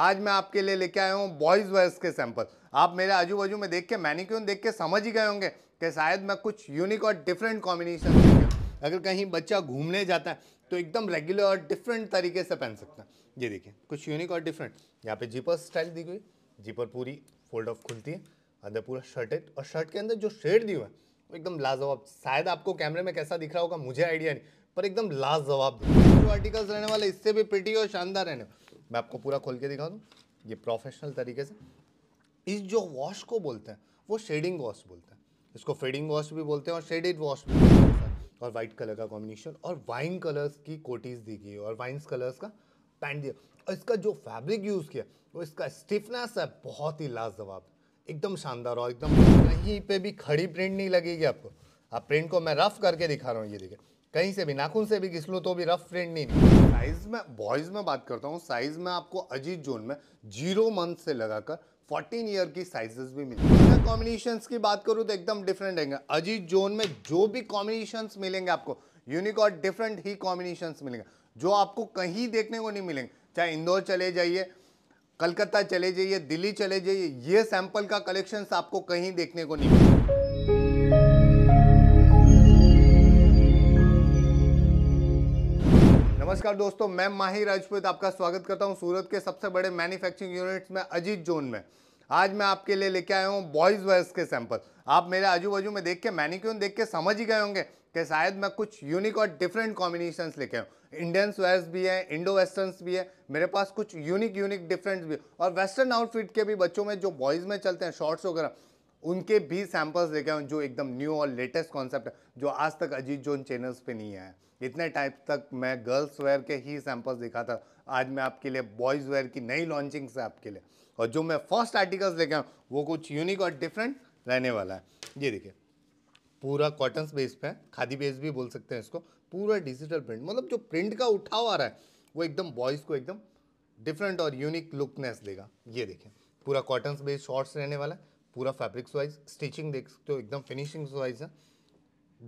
आज मैं आपके लिए लेके आया हूँ बॉयज़ वेयर्स के सैंपल आप मेरे आजू बाजू में देख के मैंने क्यों देख के समझ ही गए होंगे कि शायद मैं कुछ यूनिक और डिफरेंट कॉम्बिनेशन अगर कहीं बच्चा घूमने जाता है तो एकदम रेगुलर और डिफरेंट तरीके से पहन सकता है ये देखिए कुछ यूनिक और डिफरेंट यहाँ पे जीपर स्टाइल दी गई जीपर पूरी फोल्ड ऑफ खुलती है अंदर पूरा शर्टेड और शर्ट के अंदर जो शेड दी हुआ है एकदम लाजवाब शायद आपको कैमरे में कैसा दिख रहा होगा मुझे आइडिया नहीं पर एकदम लाजवाब दी आर्टिकल्स रहने वाले इससे भी पिटी और शानदार रहने वाले मैं आपको पूरा खोल के दिखा दूँ ये प्रोफेशनल तरीके से इस जो वॉश को बोलते हैं वो शेडिंग वॉश बोलते हैं इसको फेडिंग वॉश भी बोलते हैं और शेडेड वॉश भी बोलते हैं और वाइट कलर का कॉम्बिनेशन और वाइन कलर्स की कोटीज दी गई और वाइन्स कलर्स का पैंट दिया और इसका जो फैब्रिक यूज़ किया वो इसका स्टिफनेस है बहुत ही लाजवाब एकदम शानदार और एकदम कहीं पे भी खड़ी प्रिंट नहीं लगेगी आपको आप प्रिंट को मैं रफ करके दिखा रहा हूँ ये देखिए कहीं से भी नाखून से भी घिस लो तो भी रफ फ्रेंड नहीं साइज में बॉयज में बात करता हूँ साइज में आपको अजीत जोन में जीरो मंथ से लगाकर 14 ईयर की साइजेस भी मिलती है कॉम्बिनेशन की बात करूँ तो एकदम डिफरेंट रहेंगे अजीत जोन में जो भी कॉम्बिनेशन मिलेंगे आपको यूनिक और डिफरेंट ही कॉम्बिनेशन मिलेंगे जो आपको कहीं देखने को नहीं मिलेंगे चाहे इंदौर चले जाइए कलकत्ता चले जाइए दिल्ली चले जाइए ये सैंपल का कलेक्शंस आपको कहीं देखने को नहीं मिलेगा नमस्कार दोस्तों मैं माही राजपूत आपका स्वागत करता हूं सूरत के सबसे बड़े मैन्युफैक्चरिंग यूनिट्स में अजीत जोन में आज मैं आपके लिए लेके आया हूं बॉयज़ वेयर्स के सैंपल आप मेरे आजू बाजू में देख के मैनिक्यून देख के समझ ही गए होंगे कि शायद मैं कुछ यूनिक और डिफरेंट कॉम्बिनेशन लेके आऊँ इंडियंस वेयर्स भी हैं इंडो वेस्टर्नस भी है मेरे पास कुछ यूनिक यूनिक डिफरेंट भी और वेस्टर्न आउटफिट के भी बच्चों में जो बॉयज़ में चलते हैं शॉर्ट्स वगैरह उनके भी सैम्पल्स देखे हैं जो एकदम न्यू और लेटेस्ट कॉन्सेप्ट जो आज तक अजीत जोन चैनल्स पे नहीं आया इतने टाइप तक मैं गर्ल्स वेयर के ही सैम्पल्स देखा था आज मैं आपके लिए बॉयज़ वेयर की नई लॉन्चिंग्स है आपके लिए और जो मैं फर्स्ट आर्टिकल्स देखे हैं वो कुछ यूनिक और डिफरेंट रहने वाला है ये देखिए पूरा कॉटन बेस पे खादी बेस भी बोल सकते हैं इसको पूरा डिजिटल प्रिंट मतलब जो प्रिंट का उठाव आ रहा है वो एकदम बॉयज़ को एकदम डिफरेंट और यूनिक लुकनेस देगा ये देखें पूरा कॉटन बेस शॉर्ट्स रहने वाला है पूरा फैब्रिक्स वाइज स्टिचिंग देख सकते हो एकदम फिनिशिंग वाइज है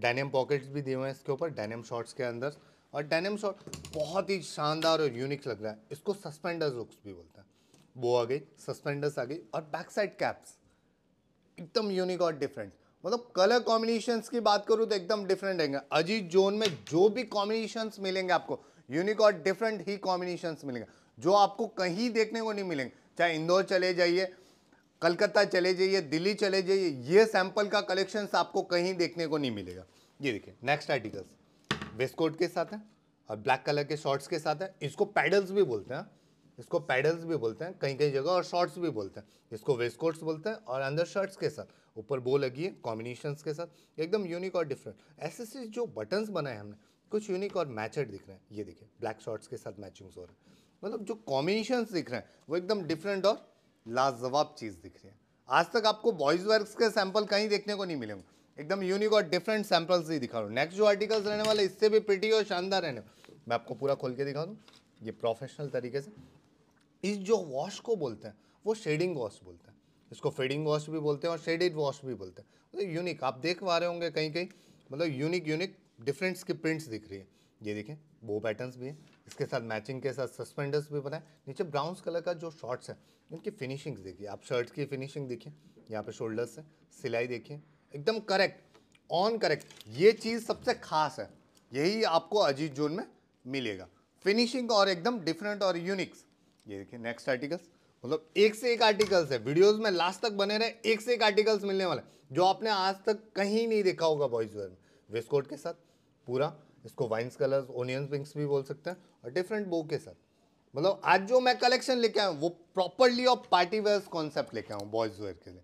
डैनियम पॉकेट्स भी दिए हुए हैं इसके ऊपर डैनियम शॉर्ट्स के अंदर और डैनियम शॉर्ट बहुत ही शानदार और यूनिक लग रहा है इसको सस्पेंडर्स लुक्स भी बोलते हैं वो आ गई सस्पेंडर्स आ गई और बैक साइड कैप्स एकदम यूनिक और डिफरेंट मतलब कलर कॉम्बिनेशन की बात करूँ तो एकदम डिफरेंट रहेंगे अजीत जोन में जो भी कॉम्बिनेशन मिलेंगे आपको यूनिक और डिफरेंट ही कॉम्बिनेशन मिलेंगे जो आपको कहीं देखने को नहीं मिलेंगे चाहे इंदौर चले जाइए कलकत्ता चले जाइए दिल्ली चले जाइए ये सैंपल का कलेक्शन आपको कहीं देखने को नहीं मिलेगा ये देखिए नेक्स्ट आर्टिकल्स वेस्ट के साथ है और ब्लैक कलर के शॉर्ट्स के साथ है इसको पैडल्स भी बोलते हैं इसको पैडल्स भी बोलते हैं कहीं कहीं जगह और शॉर्ट्स भी बोलते हैं इसको वेस्ट बोलते हैं और अंदर शर्ट्स के साथ ऊपर बो लगी है कॉम्बिनेशन के साथ एकदम यूनिक और डिफरेंट ऐसे से जो बटन्स बनाए हमने कुछ यूनिक और मैचड दिख रहे हैं ये देखिए ब्लैक शॉर्ट्स के साथ मैचिंग्स हो रहे हैं मतलब जो कॉम्बिनेशन दिख रहे हैं वो एकदम डिफरेंट और लाजवाब चीज़ दिख रही है आज तक आपको बॉयज़ वर्क्स के सैंपल कहीं देखने को नहीं मिलेंगे एकदम यूनिक और डिफरेंट सैंपल्स ही दिखा रहा हूँ नेक्स्ट जो आर्टिकल्स रहने वाले इससे भी प्रिटी और शानदार रहने मैं आपको पूरा खोल के दिखा दूँ ये प्रोफेशनल तरीके से इस जो वॉश को बोलते हैं वो शेडिंग वॉश बोलते हैं इसको फेडिंग वॉश भी बोलते हैं और शेडेड वॉश भी बोलते हैं मतलब यूनिक आप देख पा रहे होंगे कहीं कहीं मतलब यूनिक यूनिक डिफरेंट्स की प्रिंट्स दिख रही है ये देखें वो पैटर्न्स भी हैं इसके साथ मैचिंग के साथ सस्पेंडर्स भी बनाए नीचे ब्राउन्स कलर का जो शॉर्ट्स है इनकी फिनिशिंग देखिए आप शर्ट की फिनिशिंग देखिए यहाँ पे शोल्डर्स है सिलाई देखिए एकदम करेक्ट ऑन करेक्ट ये चीज़ सबसे खास है यही आपको अजीत जोन में मिलेगा फिनिशिंग और एकदम डिफरेंट और यूनिक्स ये देखिए नेक्स्ट आर्टिकल्स मतलब एक से एक आर्टिकल्स है वीडियोस में लास्ट तक बने रहे एक से एक आर्टिकल्स मिलने वाले जो आपने आज तक कहीं नहीं देखा होगा बॉयज वेयर में वेस्ट के साथ पूरा इसको वाइन्स कलर्स ओनियन विंग्स भी बोल सकते हैं और डिफरेंट बो के साथ मतलब आज जो मैं कलेक्शन लेके आया हूँ वो प्रॉपरली और पार्टी वेयर्स कॉन्सेप्ट लेके आऊँ बॉयज़ वेयर के लिए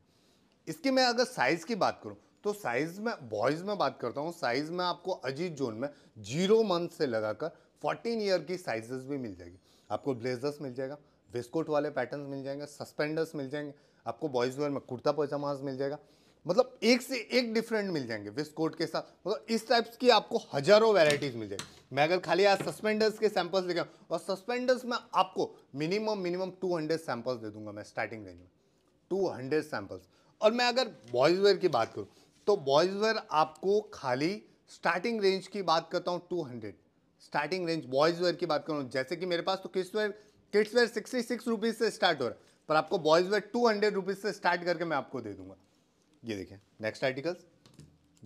इसकी मैं अगर साइज़ की बात करूँ तो साइज़ में बॉयज़ में बात करता हूँ साइज़ में आपको अजीत जोन में जीरो मंथ से लगाकर फोर्टीन ईयर की साइजेस भी मिल जाएगी आपको ब्लेजर्स मिल जाएगा वेस्कोट वाले पैटर्न मिल जाएंगे सस्पेंडर्स मिल जाएंगे आपको बॉयज़ वेयर में कुर्ता पैजामाज मिल जाएगा मतलब एक से एक डिफरेंट मिल जाएंगे विस्कोट के साथ मतलब इस टाइप्स की आपको हजारों वेराइटीज मिल जाएगी मैं अगर खाली आज सस्पेंडर्स के सैंपल्स लेके और सस्पेंडर्स में आपको मिनिमम मिनिमम 200 सैंपल्स दे दूंगा मैं स्टार्टिंग रेंज में 200 सैंपल्स और मैं अगर बॉयज़ वेयर की बात करूँ तो बॉयज़ वेयर आपको खाली स्टार्टिंग रेंज की बात करता हूँ to starting range boys wear की बात करूँ जैसे कि मेरे पास तो kids wear kids wear sixty six rupees से स्टार्ट हो रहा है पर आपको boys wear two hundred rupees से स्टार्ट करके मैं आपको दे दूंगा ये देखें नेक्स्ट आर्टिकल्स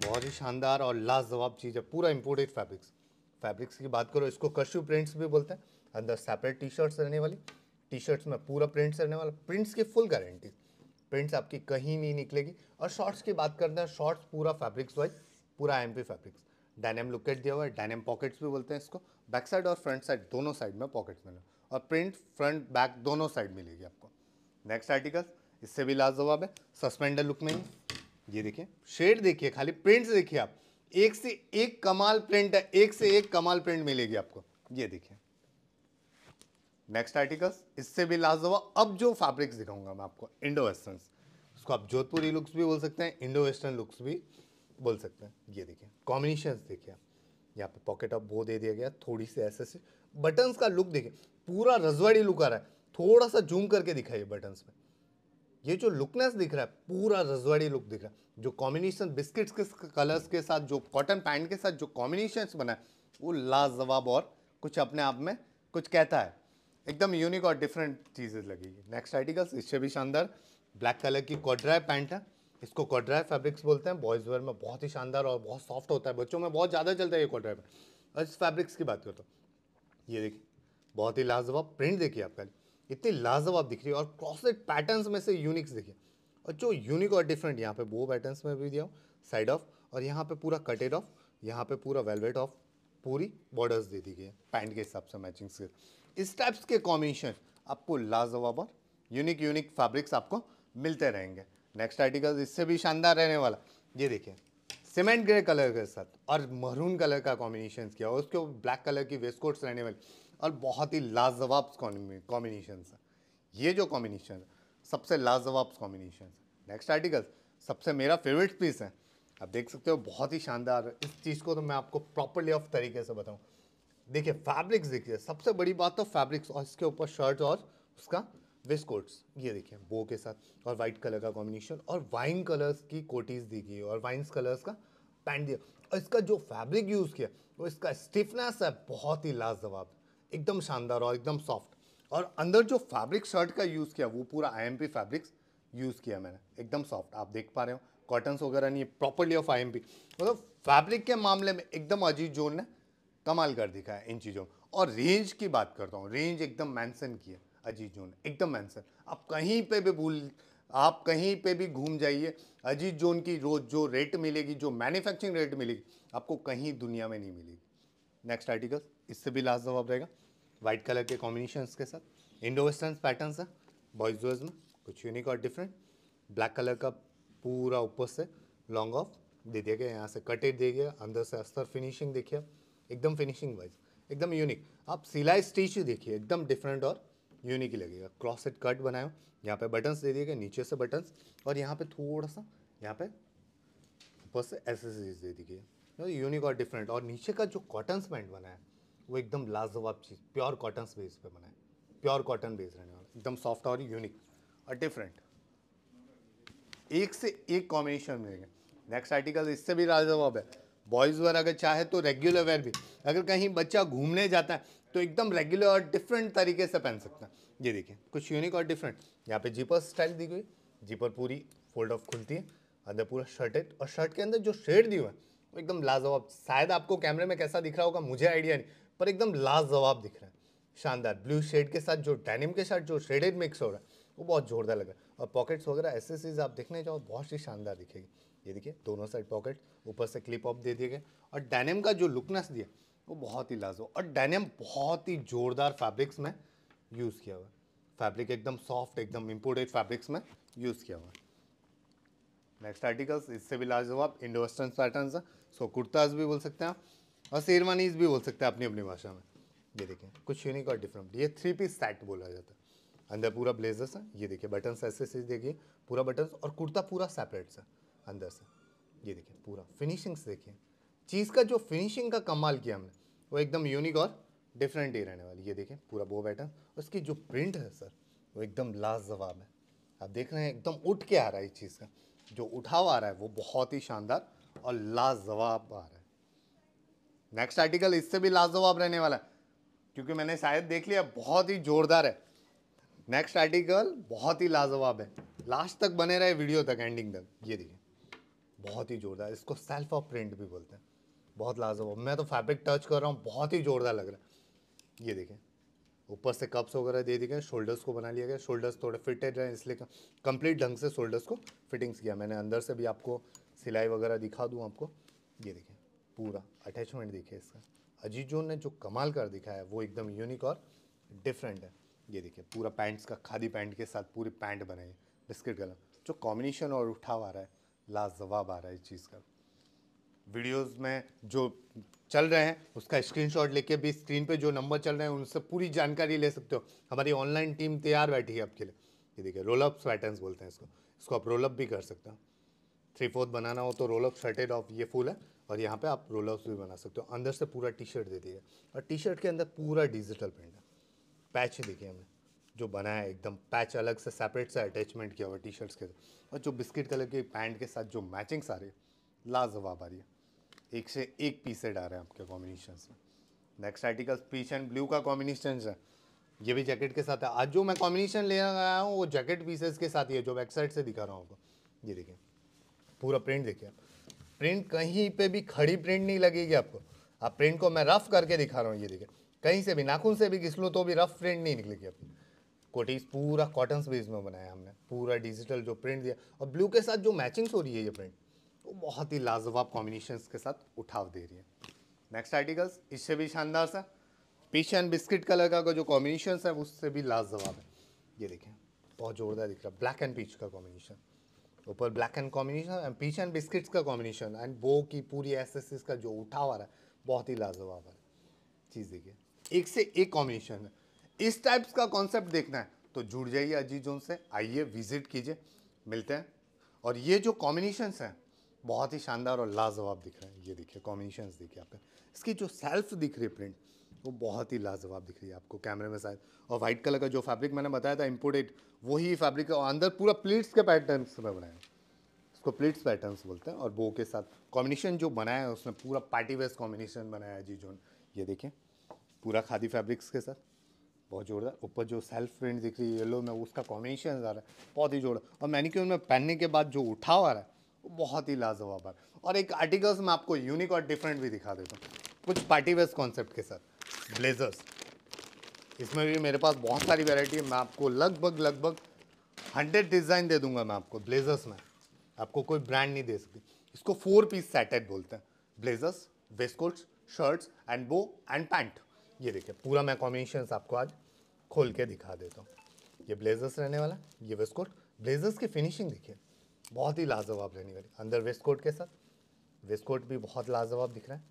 बहुत ही शानदार और लाजवाब चीज़ है पूरा इम्पोर्टेड फैब्रिक्स फैब्रिक्स की बात करो इसको कशु प्रिंट्स भी बोलते हैं अंदर सेपरेट टी शर्ट्स रहने वाली टी शर्ट्स में पूरा प्रिंट्स रहने वाला प्रिंट्स की फुल गारंटी प्रिंट्स आपकी कहीं नहीं निकलेगी और शॉर्ट्स की बात करते हैं शॉर्ट्स पूरा फैब्रिक्स वाइज पूरा एम फैब्रिक्स डायनेम लुकेट दिया हुआ है डायनेम पॉकेट्स भी बोलते हैं इसको बैक साइड और फ्रंट साइड दोनों साइड में पॉकेट्स मिले और प्रिंट फ्रंट बैक दोनों साइड मिलेगी आपको नेक्स्ट आर्टिकल्स इससे भी लाजवाब है सस्पेंडर लुक में ये देखिए शेड देखिए खाली प्रिंट्स देखिए आप एक से एक कमाल प्रिंट है एक से एक कमाल प्रिंट मिलेगी आपको ये देखिए नेक्स्ट आर्टिकल्स इससे भी लाजवाब अब जो फैब्रिक्स दिखाऊंगा मैं आपको इंडो वेस्टर्न उसको आप जोधपुरी लुक्स भी बोल सकते हैं इंडो वेस्टर्न लुक्स भी बोल सकते हैं ये देखिए कॉम्बिनेशन देखिए आप यहाँ पे पॉकेट ऑफ वो दे दिया गया थोड़ी सी ऐसे से बटन्स का लुक देखिए पूरा रजवाड़ी लुक आ रहा है थोड़ा सा जूम करके दिखाइए बटन्स में ये जो लुकनेस दिख रहा है पूरा रजवाड़ी लुक दिख रहा है जो कॉम्बिनेशन बिस्किट्स के कलर्स के साथ जो कॉटन पैंट के साथ जो कॉम्बिनेशन बना है वो लाजवाब और कुछ अपने आप में कुछ कहता है एकदम यूनिक और डिफरेंट चीज़ें लगेगी नेक्स्ट आर्टिकल्स इससे भी शानदार ब्लैक कलर की कॉड्राई पैंट है इसको कॉड्राई फैब्रिक्स बोलते हैं बॉयज़ वेयर में बहुत ही शानदार और बहुत सॉफ्ट होता है बच्चों में बहुत ज़्यादा चलता है ये कॉड्राई पैंट और इस फैब्रिक्स की बात करता तो, हूँ ये देखिए बहुत ही लाजवाब प्रिंट देखिए आप पहले इतनी लाजवाब दिख रही है और क्रॉसलेट पैटर्न्स में से यूनिक्स देखिए और जो यूनिक और डिफरेंट यहाँ पे वो पैटर्न्स में भी दिया साइड ऑफ और यहाँ पे पूरा कटेड ऑफ यहाँ पे पूरा वेलवेट ऑफ पूरी बॉर्डर्स दे दी गई है पैंट के हिसाब से मैचिंग से इस टाइप्स के कॉम्बिनेशन आपको लाजवाब और यूनिक यूनिक फैब्रिक्स आपको मिलते रहेंगे नेक्स्ट आर्टिकल इससे भी शानदार रहने वाला ये देखिए सीमेंट ग्रे कलर के साथ और मरून कलर का कॉम्बिनेशन किया और उसके ब्लैक कलर की वेस्ट कोट्स रहने वाली और बहुत ही लाजवाब कॉम्बिनेशन ये जो कॉम्बिनेशन सबसे लाजवाब कॉम्बिनेशन नेक्स्ट आर्टिकल सबसे मेरा फेवरेट पीस है आप देख सकते हो बहुत ही शानदार इस चीज़ को तो मैं आपको प्रॉपरली ऑफ तरीके से बताऊँ देखिए फैब्रिक्स देखिए सबसे बड़ी बात तो फैब्रिक्स और इसके ऊपर शर्ट और उसका कोट्स ये देखिए बो के साथ और वाइट कलर का कॉम्बिनेशन और वाइन कलर्स की कोटीज़ दी गई और वाइन्स कलर्स का पैंट दिया और इसका जो फैब्रिक यूज़ किया वो इसका स्टिफनेस है बहुत ही लाजवाब एकदम शानदार और एकदम सॉफ्ट और अंदर जो फैब्रिक शर्ट का यूज़ किया वो पूरा आई फैब्रिक्स यूज़ किया मैंने एकदम सॉफ्ट आप देख पा रहे हो कॉटन्स वगैरह नहीं है प्रॉपरली ऑफ आई मतलब फैब्रिक के मामले में एकदम अजीत जोन ने कमाल कर दिखा है इन चीज़ों और रेंज की बात करता हूँ रेंज एकदम मैंसन की है अजी जोन एकदम आंसर आप कहीं पे भी भूल आप कहीं पे भी घूम जाइए अजीत जोन की रोज जो रेट मिलेगी जो मैन्युफैक्चरिंग रेट मिलेगी आपको कहीं दुनिया में नहीं मिलेगी नेक्स्ट आर्टिकल इससे भी लास्ट जवाब रहेगा वाइट कलर के कॉम्बिनेशन के साथ इंडो वेस्टर्न पैटर्न है बॉयज जोज में कुछ यूनिक और डिफरेंट ब्लैक कलर का पूरा ऊपर से लॉन्ग ऑफ दे दिया गया यहाँ से कटेड दे गया अंदर से अस्तर फिनिशिंग देखिए एकदम फिनिशिंग वाइज एकदम यूनिक आप सिलाई स्टिच देखिए एकदम डिफरेंट और यूनिक ही लगेगा क्रॉस सेट कट बनाए यहाँ पे बटन्स दे दिए गए नीचे से बटन्स और यहाँ पे थोड़ा सा यहाँ पे ऊपर से एसेसरीज दे दी गई तो यूनिक और डिफरेंट और नीचे का जो कॉटन्स पैंट बनाया है वो एकदम लाजवाब चीज़ प्योर कॉटन बेस पे बनाए प्योर कॉटन बेस रहने वाला एकदम सॉफ्ट और यूनिक और डिफरेंट एक से एक कॉम्बिनेशन मिलेंगे नेक्स्ट आर्टिकल इससे भी लाजवाब है बॉयज़ वेयर अगर चाहे तो रेगुलर वेयर भी अगर कहीं बच्चा घूमने जाता है तो एकदम रेगुलर और डिफरेंट तरीके से पहन सकते हैं ये देखिए कुछ यूनिक और डिफरेंट यहाँ पे जीपर स्टाइल दी गई जीपर पूरी फोल्ड ऑफ खुलती है अंदर पूरा शर्टेड और शर्ट के अंदर जो शेड हुआ है वो एकदम लाजवाब शायद आपको कैमरे में कैसा दिख रहा होगा मुझे आइडिया नहीं पर एकदम लाजवाब दिख रहा है शानदार ब्लू शेड के साथ जो डेनिम के साथ जो शेडेड मिक्स हो रहा है वो बहुत जोरदार लग रहा है और पॉकेट्स वगैरह एसेसरीज आप देखने जाओ बहुत ही शानदार दिखेगी ये देखिए दोनों साइड पॉकेट ऊपर से क्लिप ऑफ दे दिए गए और डेनिम का जो लुकनेस दिया वो बहुत ही लाजो और डेनिम बहुत ही ज़ोरदार फैब्रिक्स में यूज़ किया हुआ है फैब्रिक एकदम सॉफ्ट एकदम इम्पोर्टेड फैब्रिक्स में यूज़ किया हुआ है नेक्स्ट आर्टिकल्स इससे भी आप इंडो वेस्टर्न पैटर्न है सो कुर्ताज भी बोल सकते हैं आप और शेरवानीज भी बोल सकते हैं अपनी अपनी भाषा में ये देखिए कुछ यूनिक और डिफरेंट ये थ्री पीस सेट बोला जाता है अंदर पूरा ब्लेजर्स है ये देखिए बटन ऐसे से देखिए पूरा बटन और कुर्ता पूरा सेपरेट सा अंदर से ये देखिए पूरा फिनिशिंग्स देखिए चीज़ का जो फिनिशिंग का कमाल किया हमने वो एकदम यूनिक और डिफरेंट ही रहने वाली ये देखें पूरा बो बैठा उसकी जो प्रिंट है सर वो एकदम लाजवाब है आप देख रहे हैं एकदम उठ के आ रहा है इस चीज़ का जो उठाव आ रहा है वो बहुत ही शानदार और लाजवाब आ रहा है नेक्स्ट आर्टिकल इससे भी लाजवाब रहने वाला है क्योंकि मैंने शायद देख लिया बहुत ही जोरदार है नेक्स्ट आर्टिकल बहुत ही लाजवाब है लास्ट तक बने रहे वीडियो तक एंडिंग तक ये देखिए बहुत ही जोरदार इसको सेल्फ ऑफ प्रिंट भी बोलते हैं बहुत लाजवाब मैं तो फैब्रिक टच कर रहा हूँ बहुत ही ज़ोरदार लग रहा है ये देखें ऊपर से कप्स वगैरह दे दिए गए शोल्डर्स को बना लिया गया शोल्डर्स थोड़े फिटेड रहे इसलिए कंप्लीट ढंग से शोल्डर्स को फिटिंग्स किया मैंने अंदर से भी आपको सिलाई वगैरह दिखा दूँ आपको ये देखें पूरा अटैचमेंट देखिए इसका अजीजोन ने जो कमाल कर दिखा है वो एकदम यूनिक और डिफरेंट है ये देखिए पूरा पैंट्स का खादी पैंट के साथ पूरी पैंट बनाई बिस्किट कलर जो कॉम्बिनेशन और उठाव आ रहा है लाजवाब आ रहा है इस चीज़ का वीडियोस में जो चल रहे हैं उसका स्क्रीनशॉट लेके भी स्क्रीन पे जो नंबर चल रहे हैं उनसे पूरी जानकारी ले सकते हो हमारी ऑनलाइन टीम तैयार बैठी है आपके लिए ये देखिए रोलअप स्वेटर्स बोलते हैं इसको इसको आप रोलअप भी कर सकते हो थ्री फोर्थ बनाना हो तो रोल अप स्वेटेड ऑफ ये फूल है और यहाँ पर आप अप्स भी बना सकते हो अंदर से पूरा टी शर्ट दे दिए और टी शर्ट के अंदर पूरा डिजिटल प्रिंट है पैच ही देखिए हमने जो बनाया है एकदम पैच अलग से सेपरेट से अटैचमेंट किया हुआ टी शर्ट्स के और जो बिस्किट कलर की पैंट के साथ जो मैचिंग्स आ रही है लाजवाब आ रही है एक से एक पीसेड आ रहे हैं आपके कॉम्बिनेशन में next article peach and blue का कॉम्बिनेशन है ये भी जैकेट के साथ है आज जो मैं कॉम्बिनेशन लेने आया हूँ वो जैकेट पीसेस के साथ ही है जो बैक साइड से दिखा रहा हूँ आपको ये देखिए पूरा प्रिंट देखिए प्रिंट कहीं पे भी खड़ी प्रिंट नहीं लगेगी आपको आप प्रिंट को मैं रफ करके दिखा रहा हूँ ये देखिए कहीं से भी नाखून से भी घिस लूँ तो भी रफ प्रिंट नहीं निकलेगी आपकी कोटीज पूरा कॉटन बेस में बनाया हमने पूरा डिजिटल जो प्रिंट दिया और ब्लू के साथ जो मैचिंग्स हो रही है ये प्रिंट तो बहुत ही लाजवाब कॉम्बिनेशन के साथ उठाव दे रही है नेक्स्ट आर्टिकल्स इससे भी शानदार सा पीच एंड बिस्किट कलर का जो कॉम्बिनेशन है उससे भी लाजवाब है ये देखें बहुत जोरदार दिख रहा है ब्लैक एंड पीच का कॉम्बिनेशन ऊपर black and combination and peach and biscuits का कॉम्बिनेशन एंड बो की पूरी एसेसिस का जो उठाव आ रहा है बहुत ही लाजवाब है चीज़ देखिए एक से एक कॉम्बिनेशन है इस टाइप्स का कॉन्सेप्ट देखना है तो जुड़ जाइए अजीत जोन से आइए विजिट कीजिए मिलते हैं और ये जो कॉम्बिनेशन हैं बहुत ही शानदार और लाजवाब दिख रहा है ये देखिए कॉम्बिनेशन देखिए आपका इसकी जो सेल्फ दिख रही है प्रिंट वो बहुत ही लाजवाब दिख रही है आपको कैमरे में शायद और वाइट कलर का जो फैब्रिक मैंने बताया था इम्पोर्टेड वही फैब्रिक और अंदर पूरा प्लीट्स के पैटर्न्स में बनाया इसको प्लीट्स पैटर्न्स बोलते हैं और बो के साथ कॉम्बिनेशन जो बनाया है उसने पूरा पार्टी वेस्ट कॉम्बिनेशन बनाया है जी जोन ये देखें पूरा खादी फैब्रिक्स के साथ बहुत जोरदार ऊपर जो सेल्फ प्रिंट दिख रही है येलो में उसका कॉम्बिनेशन आ रहा है बहुत ही जोरदार और मैनिक्योर में पहनने के बाद जो उठाव आ रहा है बहुत ही लाजवाब है और एक आर्टिकल्स में आपको यूनिक और डिफरेंट भी दिखा देता हूँ कुछ पार्टी वेस्ट कॉन्सेप्ट के साथ ब्लेजर्स इसमें भी मेरे पास बहुत सारी वेराइटी है मैं आपको लगभग लगभग हंड्रेड डिज़ाइन दे दूंगा मैं आपको ब्लेजर्स में आपको कोई ब्रांड नहीं दे सकती इसको फोर पीस सेटेड बोलते हैं blazers waist shirts and bow and pant ये देखिए पूरा मैं कॉम्बिनेशन आपको आज खोल के दिखा देता हूँ ये ब्लेजर्स रहने वाला ये वेस्ट ब्लेजर्स की फिनिशिंग देखिए बहुत ही लाजवाब रहने वाली अंदर वेस्ट कोट के साथ वेस्ट कोट भी बहुत लाजवाब दिख रहा है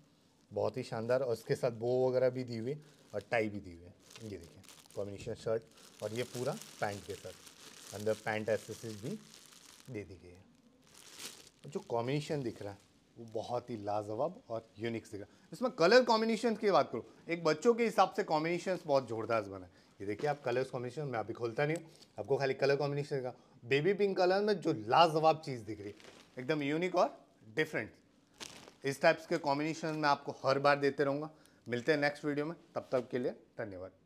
बहुत ही शानदार और इसके साथ बो वगैरह भी दी हुई और टाई भी दी हुई है ये देखिए कॉम्बिनेशन शर्ट और ये पूरा पैंट के साथ अंदर पैंट एसेसरीज भी दे दी गई है जो कॉम्बिनेशन दिख रहा है वो बहुत ही लाजवाब और यूनिक दिख रहा है इसमें कलर कॉम्बिनेशन की बात करूँ एक बच्चों के हिसाब से कॉम्बिनेशन बहुत जोरदार बना है ये देखिए आप कलर्स कॉम्बिनेशन मैं अभी खोलता नहीं हूँ आपको खाली कलर कॉम्बिनेशन का बेबी पिंक कलर में जो लाजवाब चीज़ दिख रही है एकदम यूनिक और डिफरेंट इस टाइप्स के कॉम्बिनेशन में आपको हर बार देते रहूँगा मिलते हैं नेक्स्ट वीडियो में तब तक के लिए धन्यवाद